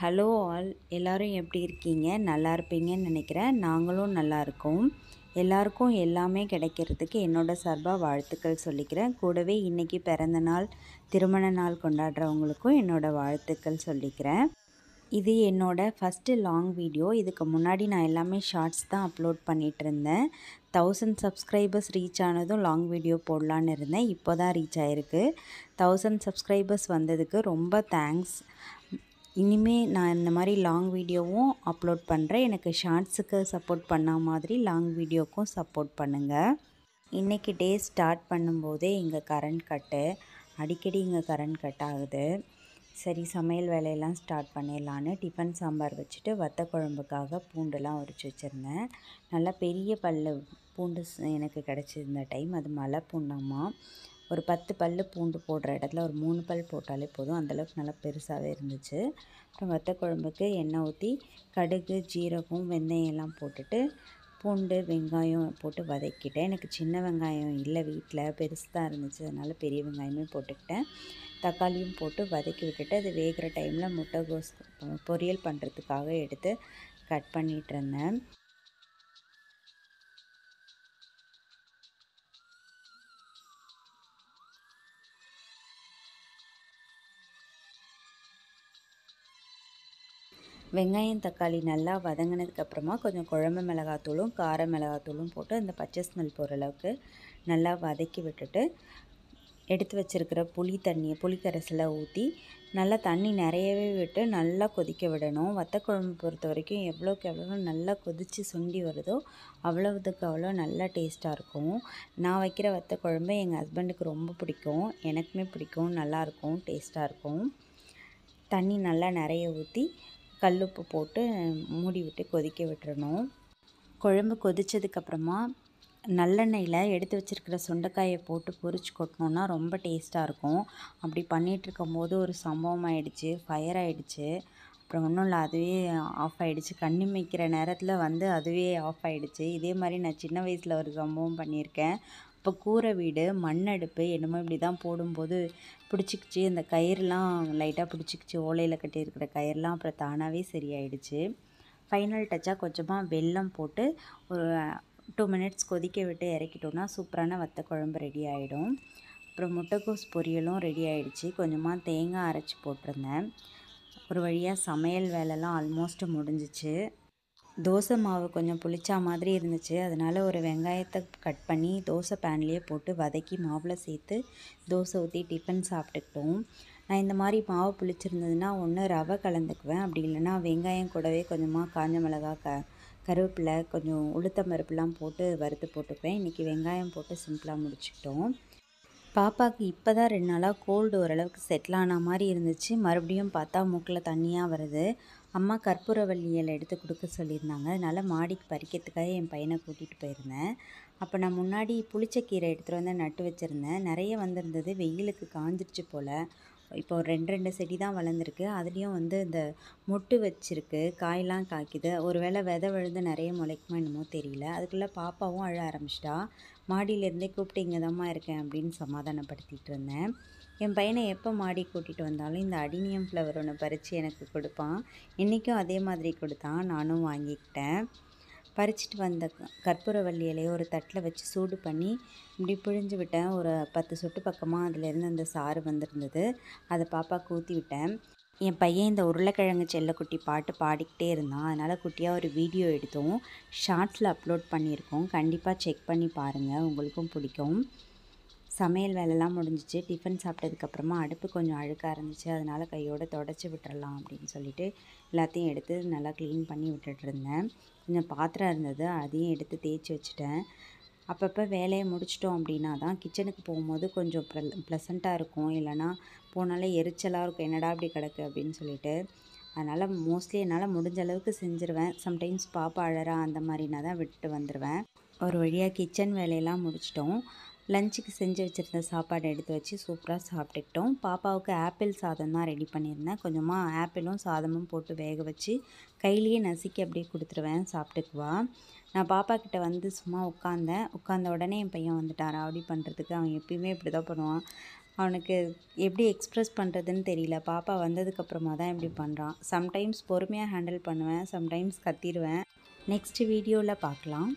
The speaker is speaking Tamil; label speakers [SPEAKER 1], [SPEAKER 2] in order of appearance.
[SPEAKER 1] ஹலோ ஆல் எல்லோரும் எப்படி இருக்கீங்க நல்லா இருப்பீங்கன்னு நினைக்கிறேன் நாங்களும் நல்லா இருக்கோம் எல்லாருக்கும் எல்லாமே கிடைக்கிறதுக்கு என்னோடய சார்பாக வாழ்த்துக்கள் சொல்லிக்கிறேன் கூடவே இன்றைக்கி பிறந்த நாள் திருமண நாள் கொண்டாடுறவங்களுக்கும் என்னோடய வாழ்த்துக்கள் சொல்லிக்கிறேன் இது என்னோடய ஃபஸ்ட்டு லாங் வீடியோ இதுக்கு முன்னாடி நான் எல்லாமே ஷார்ட்ஸ் தான் அப்லோட் பண்ணிகிட்டு இருந்தேன் தௌசண்ட் சப்ஸ்கிரைபர்ஸ் ரீச் ஆனதும் லாங் வீடியோ போடலான்னு இருந்தேன் இப்போ தான் ரீச் ஆகிருக்கு தௌசண்ட் சப்ஸ்கிரைபர்ஸ் வந்ததுக்கு ரொம்ப தேங்க்ஸ் இனிமேல் நான் இந்த மாதிரி லாங் வீடியோவும் அப்லோட் பண்ணுறேன் எனக்கு ஷார்ட்ஸுக்கு சப்போர்ட் பண்ண மாதிரி லாங் வீடியோக்கும் சப்போர்ட் பண்ணுங்கள் இன்றைக்கி டே ஸ்டார்ட் பண்ணும்போதே இங்கே கரண்ட் கட்டு அடிக்கடி இங்கே கரண்ட் கட் ஆகுது சரி சமையல் வேலையெல்லாம் ஸ்டார்ட் பண்ணிடலான்னு டிஃபன் சாம்பார் வச்சுட்டு வத்த குழம்புக்காக பூண்டுலாம் உரிச்சு வச்சுருந்தேன் நல்லா பெரிய பல்லு பூண்டு எனக்கு கிடச்சிருந்த டைம் அது மழை பூண்டாமா ஒரு பத்து பல் பூண்டு போடுற இடத்துல ஒரு மூணு பல் போட்டாலே போதும் அந்தளவுக்கு நல்லா பெருசாகவே இருந்துச்சு அப்புறம் வத்த குழம்புக்கு எண்ணெய் ஊற்றி கடுகு ஜீரகம் வெந்தயம் எல்லாம் போட்டுட்டு பூண்டு வெங்காயம் போட்டு வதக்கிட்டேன் எனக்கு சின்ன வெங்காயம் இல்லை வீட்டில் பெருசு தான் இருந்துச்சு அதனால் பெரிய வெங்காயமே போட்டுக்கிட்டேன் தக்காளியும் போட்டு வதக்கி விட்டுட்டு அது வேகிற டைமில் முட்டைகோஸ் பொரியல் பண்ணுறதுக்காக எடுத்து கட் பண்ணிகிட்டு இருந்தேன் வெங்காயம் தக்காளி நல்லா வதங்கினதுக்கப்புறமா கொஞ்சம் குழம்பு மிளகாத்தூளும் கார மிளகாத்தூளும் போட்டு அந்த பச்சை ஸ்மெல் போகிற அளவுக்கு நல்லா வதக்கி விட்டுட்டு எடுத்து வச்சுருக்கிற புளி தண்ணியை புளிக்கரசில் ஊற்றி நல்லா தண்ணி நிறையவே விட்டு நல்லா கொதிக்க விடணும் வத்தக்குழம்பு பொறுத்த வரைக்கும் எவ்வளோக்கு எவ்வளோ நல்லா கொதித்து சுண்டி வருதோ அவ்வளோதுக்கு அவ்வளோ நல்லா டேஸ்ட்டாக இருக்கும் நான் வைக்கிற வத்தக்குழம்பு எங்கள் ஹஸ்பண்டுக்கு ரொம்ப பிடிக்கும் எனக்குமே பிடிக்கும் நல்லாயிருக்கும் டேஸ்ட்டாக இருக்கும் தண்ணி நல்லா நிறைய ஊற்றி கல்லுப்பு போட்டு மூடி விட்டு கொதிக்க விட்டுறணும் குழம்பு கொதித்ததுக்கப்புறமா நல்லெண்ணெயில் எடுத்து வச்சுருக்கிற சுண்டைக்காயை போட்டு பொறிச்சு கொட்டினோன்னா ரொம்ப டேஸ்ட்டாக இருக்கும் அப்படி பண்ணிகிட்ருக்கும் போது ஒரு சம்பவம் ஆகிடுச்சு ஃபயர் ஆகிடுச்சு அப்புறம் ஒன்றும் இல்லை அதுவே ஆஃப் ஆகிடுச்சு கண்ணி மேய்க்கிற நேரத்தில் வந்து அதுவே ஆஃப் ஆகிடுச்சு இதே மாதிரி நான் சின்ன வயசில் ஒரு சம்பவம் பண்ணியிருக்கேன் இப்போ கூரை வீடு மண் அடுப்பு என்னமோ இப்படி தான் போடும்போது பிடிச்சிக்கிச்சு அந்த கயிறுலாம் லைட்டாக பிடிச்சிக்கிச்சு ஓலையில் கட்டியிருக்கிற கயிறுலாம் அப்புறம் தானாகவே சரியாயிடுச்சு ஃபைனல் டச்சாக கொஞ்சமாக வெல்லம் போட்டு ஒரு டூ மினிட்ஸ் கொதிக்க விட்டு இறக்கிட்டோம்னா சூப்பரான வத்த குழம்பு ரெடி ஆகிடும் அப்புறம் முட்டைக்கோஸ் பொரியலும் ரெடி ஆகிடுச்சு கொஞ்சமாக தேங்காய் அரைச்சி போட்டிருந்தேன் ஒரு வழியாக சமையல் வேலைலாம் ஆல்மோஸ்ட் முடிஞ்சிச்சு தோசை மாவு கொஞ்சம் புளிச்சா மாதிரி இருந்துச்சு அதனால் ஒரு வெங்காயத்தை கட் பண்ணி தோசை பேன்லேயே போட்டு வதக்கி மாவில் சேர்த்து தோசை ஊற்றி டிஃபன் சாப்பிட்டுக்கிட்டோம் நான் இந்த மாதிரி மாவு புளிச்சிருந்ததுன்னா ஒன்று ரவை கலந்துக்குவேன் அப்படி இல்லைனா வெங்காயம் கூடவே கொஞ்சமாக காஞ்ச மிளகாய் க கருவேப்பிலை கொஞ்சம் பருப்புலாம் போட்டு வறுத்து போட்டுக்குவேன் இன்றைக்கி வெங்காயம் போட்டு சிம்பிளாக முடிச்சுக்கிட்டோம் பாப்பாவுக்கு இப்போ தான் ரெண்டு நாளாக கோல்டு ஓரளவுக்கு செட்டில் ஆன மாதிரி இருந்துச்சு மறுபடியும் பார்த்தா மூக்கில் தண்ணியாக வருது அம்மா கற்பூரவள்ளி எடுத்து கொடுக்க சொல்லியிருந்தாங்க அதனால் மாடிக்கு பறிக்கிறதுக்காக என் பையனை கூட்டிகிட்டு போயிருந்தேன் அப்போ நான் முன்னாடி புளிச்சக்கீரை எடுத்துகிட்டு வந்து நட்டு வச்சுருந்தேன் நிறைய வந்திருந்தது வெயிலுக்கு காஞ்சிருச்சு போல் இப்போ ரெண்டு ரெண்டு செடி தான் வளர்ந்துருக்கு அதுலேயும் வந்து இந்த மொட்டு வச்சுருக்கு காயெலாம் காய்க்குது ஒரு வேளை விதை விழுந்து நிறைய முளைக்குமா என்னமோ தெரியல அதுக்குள்ளே பாப்பாவும் அழ ஆரம்பிச்சிட்டா மாடியிலேருந்தே கூப்பிட்டு இங்கே தான் இருக்கேன் அப்படின்னு சமாதானப்படுத்திகிட்டு இருந்தேன் என் பையனை எப்போ மாடி கூட்டிகிட்டு வந்தாலும் இந்த அடினியம் ஃப்ளவர் ஒன்று பறித்து எனக்கு கொடுப்பான் இன்றைக்கும் அதே மாதிரி கொடுத்தான் நானும் வாங்கிக்கிட்டேன் பறிச்சிட்டு வந்த கற்பூரவள்ளி இலையை ஒரு தட்டில் வச்சு சூடு பண்ணி இப்படி பிழிஞ்சு விட்டேன் ஒரு பத்து சொட்டு பக்கமாக அதிலேருந்து அந்த சாறு வந்திருந்தது அதை பாப்பாவுக்கு ஊற்றி விட்டேன் என் பையன் இந்த உருளைக்கிழங்கு செல்லக்குட்டி பாட்டு பாடிக்கிட்டே இருந்தான் அதனால் குட்டியாக ஒரு வீடியோ எடுத்தோம் ஷார்ட்ஸில் அப்லோட் பண்ணியிருக்கோம் கண்டிப்பாக செக் பண்ணி பாருங்கள் உங்களுக்கும் பிடிக்கும் சமையல் வேலைலாம் முடிஞ்சிச்சு டிஃபன் சாப்பிட்டதுக்கப்புறமா அடுப்பு கொஞ்சம் அழுக்காக இருந்துச்சு அதனால் கையோடு தொடச்சி விட்டுறலாம் அப்படின்னு சொல்லிவிட்டு எல்லாத்தையும் எடுத்து நல்லா க்ளீன் பண்ணி விட்டுட்டுருந்தேன் கொஞ்சம் பாத்திரம் இருந்தது அதையும் எடுத்து தேய்ச்சி வச்சுட்டேன் அப்பப்போ வேலையை முடிச்சிட்டோம் அப்படின்னா தான் கிச்சனுக்கு போகும்போது கொஞ்சம் ப்ள ப்ளசண்ட்டாக இருக்கும் இல்லைனா போனாலே எரிச்சலாக இருக்கும் என்னடா அப்படி கிடக்கு அப்படின்னு சொல்லிட்டு அதனால் மோஸ்ட்லி என்னால் முடிஞ்ச அளவுக்கு செஞ்சுருவேன் சம்டைம்ஸ் பாப்பா அழறா அந்த மாதிரினா தான் விட்டுட்டு வந்துடுவேன் ஒரு வழியாக கிச்சன் வேலையெல்லாம் முடிச்சிட்டோம் லஞ்சுக்கு செஞ்சு வச்சுருந்த சாப்பாடு எடுத்து வச்சு சூப்பராக சாப்பிட்டுக்கிட்டோம் பாப்பாவுக்கு ஆப்பிள் சாதம் தான் ரெடி பண்ணியிருந்தேன் கொஞ்சமாக ஆப்பிளும் சாதமும் போட்டு வேக வச்சு கையிலேயே நசுக்கி அப்படியே கொடுத்துருவேன் சாப்பிட்டுக்குவா நான் பாப்பா கிட்ட வந்து சும்மா உட்காந்தேன் உட்காந்த உடனே என் பையன் வந்துட்டான் ரவுடி பண்ணுறதுக்கு அவன் எப்பயுமே இப்படி தான் பண்ணுவான் அவனுக்கு எப்படி எக்ஸ்ப்ரெஸ் பண்ணுறதுன்னு தெரியல பாப்பா வந்ததுக்கப்புறமா தான் இப்படி பண்ணுறான் சம்டைம்ஸ் பொறுமையாக ஹேண்டில் பண்ணுவேன் சம்டைம்ஸ் கத்திடுவேன் நெக்ஸ்ட் வீடியோவில் பார்க்கலாம்